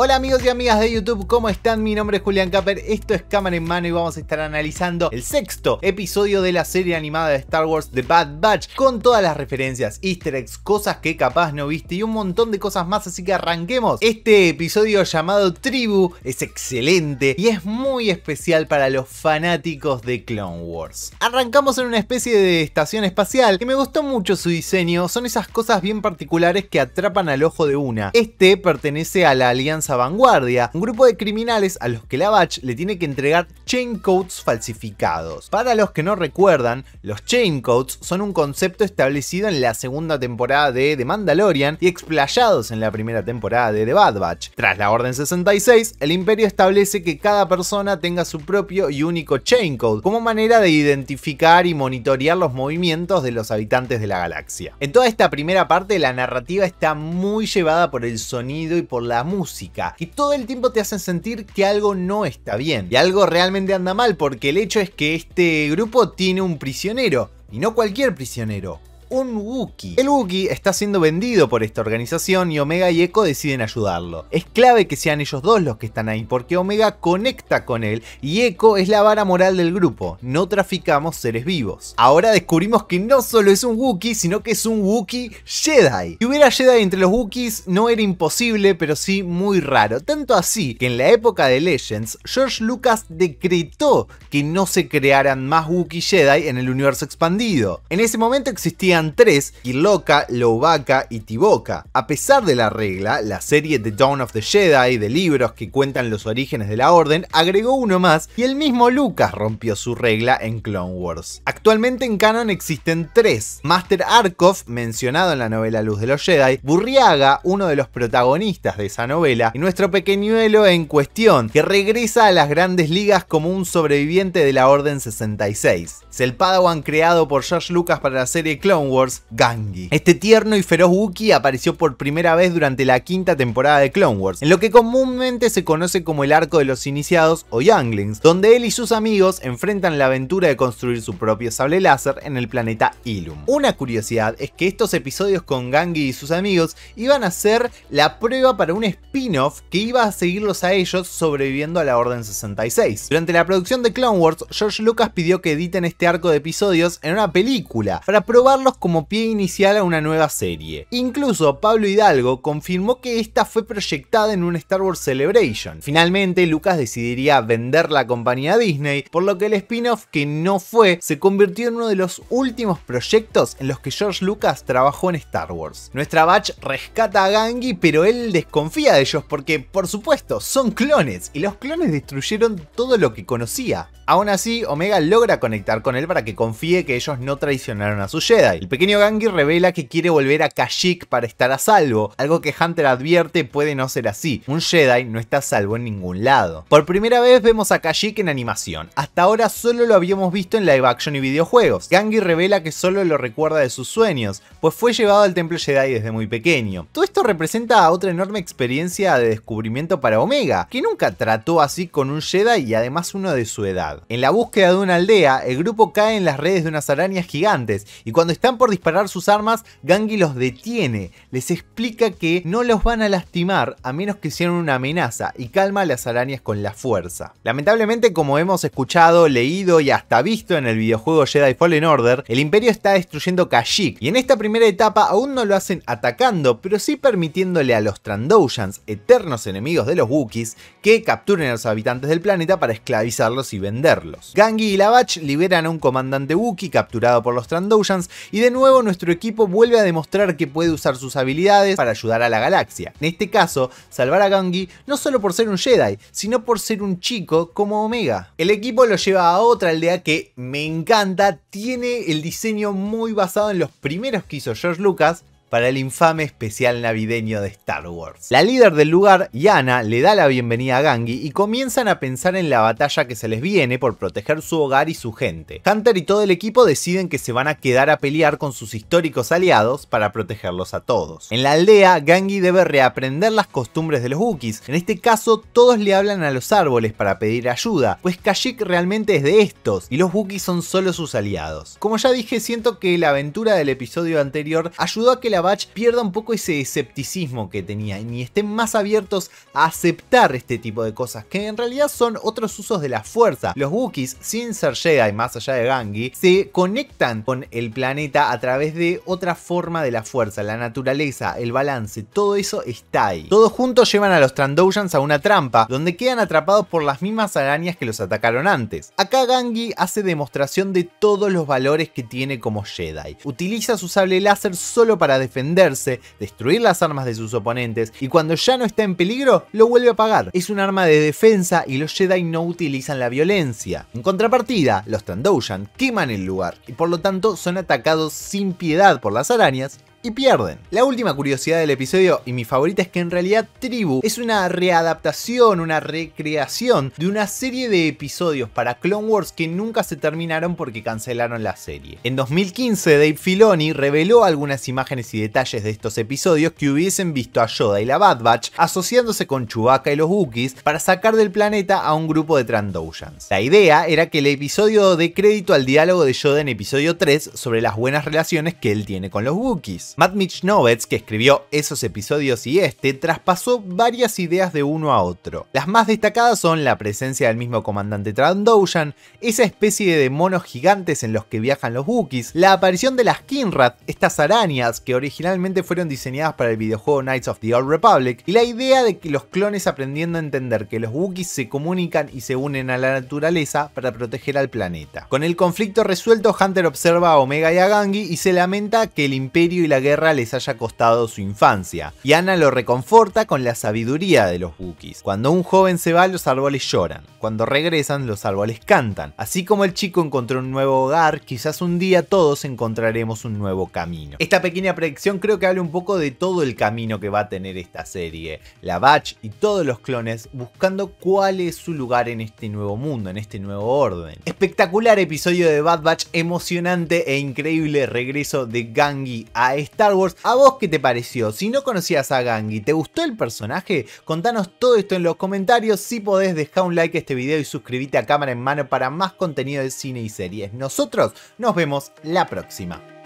Hola amigos y amigas de YouTube, ¿cómo están? Mi nombre es Julián Capper, esto es Cámara en Mano y vamos a estar analizando el sexto episodio de la serie animada de Star Wars The Bad Batch con todas las referencias, easter eggs, cosas que capaz no viste y un montón de cosas más, así que arranquemos. Este episodio llamado Tribu es excelente y es muy especial para los fanáticos de Clone Wars. Arrancamos en una especie de estación espacial que me gustó mucho su diseño, son esas cosas bien particulares que atrapan al ojo de una. Este pertenece a la Alianza vanguardia, un grupo de criminales a los que la Batch le tiene que entregar Chain Codes falsificados. Para los que no recuerdan, los Chain Codes son un concepto establecido en la segunda temporada de The Mandalorian y explayados en la primera temporada de The Bad Batch. Tras la Orden 66, el Imperio establece que cada persona tenga su propio y único Chain Code como manera de identificar y monitorear los movimientos de los habitantes de la galaxia. En toda esta primera parte la narrativa está muy llevada por el sonido y por la música y todo el tiempo te hacen sentir que algo no está bien y algo realmente anda mal porque el hecho es que este grupo tiene un prisionero y no cualquier prisionero, un Wookiee. El Wookiee está siendo vendido por esta organización y Omega y Echo deciden ayudarlo. Es clave que sean ellos dos los que están ahí porque Omega conecta con él y Echo es la vara moral del grupo. No traficamos seres vivos. Ahora descubrimos que no solo es un Wookiee, sino que es un Wookiee Jedi. Que hubiera Jedi entre los Wookiees no era imposible, pero sí muy raro. Tanto así que en la época de Legends, George Lucas decretó que no se crearan más Wookiee Jedi en el universo expandido. En ese momento existían tres, Irloca, Lobaka y Tiboka. A pesar de la regla, la serie The Dawn of the Jedi de libros que cuentan los orígenes de la Orden agregó uno más y el mismo Lucas rompió su regla en Clone Wars. Actualmente en canon existen tres. Master Arkov, mencionado en la novela Luz de los Jedi, Burriaga, uno de los protagonistas de esa novela, y nuestro pequeñuelo en cuestión, que regresa a las grandes ligas como un sobreviviente de la Orden 66. Es el Padawan creado por George Lucas para la serie Clone Wars Gangi. Este tierno y feroz Wookiee apareció por primera vez durante la quinta temporada de Clone Wars, en lo que comúnmente se conoce como el arco de los iniciados o Younglings, donde él y sus amigos enfrentan la aventura de construir su propio sable láser en el planeta Ilum. Una curiosidad es que estos episodios con Gangi y sus amigos iban a ser la prueba para un spin-off que iba a seguirlos a ellos sobreviviendo a la Orden 66. Durante la producción de Clone Wars, George Lucas pidió que editen este arco de episodios en una película para probarlos como pie inicial a una nueva serie. Incluso Pablo Hidalgo confirmó que esta fue proyectada en un Star Wars Celebration. Finalmente, Lucas decidiría vender la compañía Disney, por lo que el spin-off que no fue se convirtió en uno de los últimos proyectos en los que George Lucas trabajó en Star Wars. Nuestra batch rescata a Gangi, pero él desconfía de ellos porque, por supuesto, son clones y los clones destruyeron todo lo que conocía. Aún así, Omega logra conectar con él para que confíe que ellos no traicionaron a su Jedi pequeño Gangi revela que quiere volver a Kashyyyk para estar a salvo, algo que Hunter advierte puede no ser así. Un Jedi no está a salvo en ningún lado. Por primera vez vemos a Kashyyyk en animación. Hasta ahora solo lo habíamos visto en live action y videojuegos. Gangi revela que solo lo recuerda de sus sueños, pues fue llevado al templo Jedi desde muy pequeño. Todo esto representa otra enorme experiencia de descubrimiento para Omega, que nunca trató así con un Jedi y además uno de su edad. En la búsqueda de una aldea, el grupo cae en las redes de unas arañas gigantes y cuando están por disparar sus armas, Gangi los detiene, les explica que no los van a lastimar a menos que sean una amenaza y calma a las arañas con la fuerza. Lamentablemente, como hemos escuchado, leído y hasta visto en el videojuego Jedi Fallen Order, el imperio está destruyendo Kashyyyk y en esta primera etapa aún no lo hacen atacando, pero sí permitiéndole a los Trandoshans, eternos enemigos de los Wookiees, que capturen a los habitantes del planeta para esclavizarlos y venderlos. Gangi y Lavach liberan a un comandante Wookie capturado por los Trandoshans y y de nuevo nuestro equipo vuelve a demostrar que puede usar sus habilidades para ayudar a la galaxia. En este caso, salvar a Gangi no solo por ser un Jedi, sino por ser un chico como Omega. El equipo lo lleva a otra aldea que me encanta, tiene el diseño muy basado en los primeros que hizo George Lucas, para el infame especial navideño de Star Wars. La líder del lugar, Yana, le da la bienvenida a Gangi y comienzan a pensar en la batalla que se les viene por proteger su hogar y su gente. Hunter y todo el equipo deciden que se van a quedar a pelear con sus históricos aliados para protegerlos a todos. En la aldea, Gangi debe reaprender las costumbres de los Wookiees. En este caso, todos le hablan a los árboles para pedir ayuda, pues Kashyyyk realmente es de estos y los Wookiees son solo sus aliados. Como ya dije, siento que la aventura del episodio anterior ayudó a que la Batch pierda un poco ese escepticismo que tenía y estén más abiertos a aceptar este tipo de cosas, que en realidad son otros usos de la fuerza. Los Wookiees, sin ser Jedi, más allá de Gangi, se conectan con el planeta a través de otra forma de la fuerza, la naturaleza, el balance, todo eso está ahí. Todos juntos llevan a los Trandoshans a una trampa, donde quedan atrapados por las mismas arañas que los atacaron antes. Acá Gangi hace demostración de todos los valores que tiene como Jedi. Utiliza su sable láser solo para defenderse, destruir las armas de sus oponentes y cuando ya no está en peligro, lo vuelve a apagar. Es un arma de defensa y los Jedi no utilizan la violencia. En contrapartida, los Trandoshan queman el lugar y por lo tanto son atacados sin piedad por las arañas y pierden. La última curiosidad del episodio y mi favorita es que en realidad Tribu es una readaptación, una recreación de una serie de episodios para Clone Wars que nunca se terminaron porque cancelaron la serie. En 2015 Dave Filoni reveló algunas imágenes y detalles de estos episodios que hubiesen visto a Yoda y la Bad Batch asociándose con Chewbacca y los Wookiees para sacar del planeta a un grupo de Trandoshans. La idea era que el episodio dé crédito al diálogo de Yoda en episodio 3 sobre las buenas relaciones que él tiene con los Wookiees. Matt Mitch Novets, que escribió esos episodios y este, traspasó varias ideas de uno a otro. Las más destacadas son la presencia del mismo comandante Trandoshan, esa especie de monos gigantes en los que viajan los Wookiees, la aparición de las Kinrat, estas arañas que originalmente fueron diseñadas para el videojuego Knights of the Old Republic, y la idea de que los clones aprendiendo a entender que los Wookiees se comunican y se unen a la naturaleza para proteger al planeta. Con el conflicto resuelto, Hunter observa a Omega y a Gangi y se lamenta que el imperio y la guerra les haya costado su infancia, y Ana lo reconforta con la sabiduría de los Wookiees. Cuando un joven se va, los árboles lloran, cuando regresan, los árboles cantan. Así como el chico encontró un nuevo hogar, quizás un día todos encontraremos un nuevo camino. Esta pequeña predicción creo que habla un poco de todo el camino que va a tener esta serie, la Batch y todos los clones buscando cuál es su lugar en este nuevo mundo, en este nuevo orden. Espectacular episodio de Bad Batch, emocionante e increíble regreso de Gangi a este Star Wars. ¿A vos qué te pareció? Si no conocías a Gangi, ¿te gustó el personaje? Contanos todo esto en los comentarios. Si podés, dejar un like a este video y suscribirte a Cámara en Mano para más contenido de cine y series. Nosotros nos vemos la próxima.